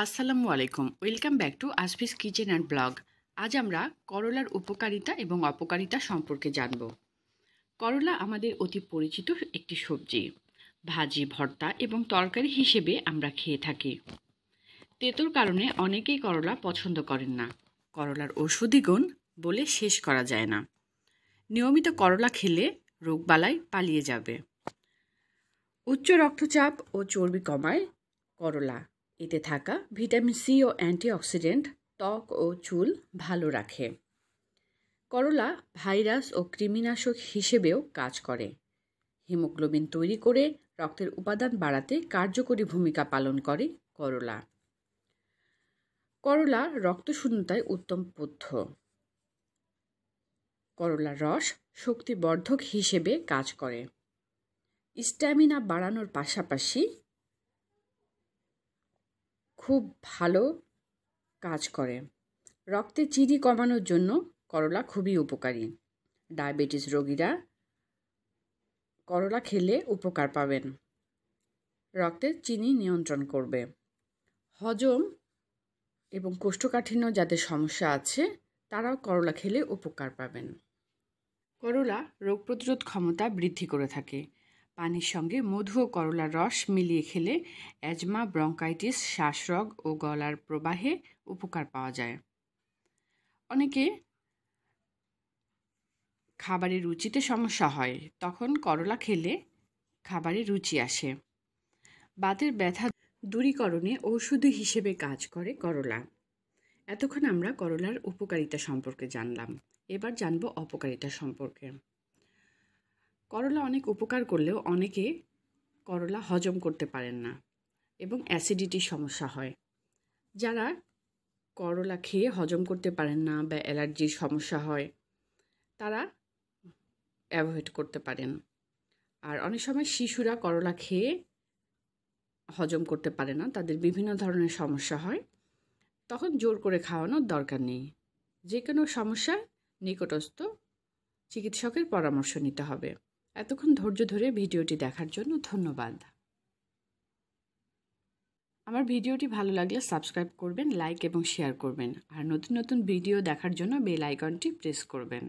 আসসালামু আলাইকুম welcome back to আসফিস কিচেন অ্যান্ড ব্লগ আজ আমরা করলার উপকারিতা এবং অপকারিতা সম্পর্কে জানব করলা আমাদের অতি পরিচিত একটি সবজি ভাজি ভর্তা এবং তরকারি হিসেবে আমরা খেয়ে থাকি তেতোর কারণে অনেকেই করলা পছন্দ করেন না করলার ঔষধি গুণ বলে শেষ করা যায় না নিয়মিত করলা খেলে রোগবালাই পালিয়ে যাবে উচ্চ রক্তচাপ ও চর্বি কমায় করলা এতে থাকা ভিটামিন সি ও অ্যান্টিঅক্সিডেন্ট ত্বক ও চুল ভালো রাখে করলা ভাইরাস ও কৃমিনাশক হিসেবেও কাজ করে হিমোগ্লোবিন তৈরি করে রক্তের উপাদান বাড়াতে কার্যকরী ভূমিকা পালন করে করলা করলা রক্তশূন্যতায় উত্তম পথ্য করলার রস শক্তিবর্ধক হিসেবে কাজ করে স্ট্যামিনা বাড়ানোর পাশাপাশি খুব ভালো কাজ করে রক্তে চিনি কমানোর জন্য করলা খুবই উপকারী ডায়াবেটিস রোগীরা করলা খেলে উপকার পাবেন রক্তে চিনি নিয়ন্ত্রণ করবে হজম এবং কোষ্ঠকাঠিন্য যাদের সমস্যা আছে তারাও করলা খেলে উপকার পাবেন করলা রোগ প্রতিরোধ ক্ষমতা বৃদ্ধি করে থাকে পানির সঙ্গে মধু ও করলার রস মিলিয়ে খেলে অ্যাজমা ব্রঙ্কাইটিস শ্বাসরোগ ও গলার প্রবাহে উপকার পাওয়া যায় অনেকে খাবারের রুচিতে সমস্যা হয় তখন করলা খেলে খাবারে রুচি আসে বাতের ব্যথা দূরীকরণে ঔষধি হিসেবে কাজ করে করলা এতক্ষণ আমরা করলার উপকারিতা সম্পর্কে জানলাম এবার জানব অপকারিতা সম্পর্কে করলা অনেক উপকার করলেও অনেকে করলা হজম করতে পারেন না এবং অ্যাসিডিটির সমস্যা হয় যারা করলা খেয়ে হজম করতে পারেন না বা অ্যালার্জির সমস্যা হয় তারা অ্যাভয়েড করতে পারেন আর অনেক সময় শিশুরা করলা খেয়ে হজম করতে পারে না তাদের বিভিন্ন ধরনের সমস্যা হয় তখন জোর করে খাওয়ানোর দরকার নেই যে কোনো সমস্যা নিকটস্থ চিকিৎসকের পরামর্শ নিতে হবে এতক্ষণ ধৈর্য ধরে ভিডিওটি দেখার জন্য ধন্যবাদ আমার ভিডিওটি ভালো লাগলে সাবস্ক্রাইব করবেন লাইক এবং শেয়ার করবেন আর নতুন নতুন ভিডিও দেখার জন্য বেল আইকনটি প্রেস করবেন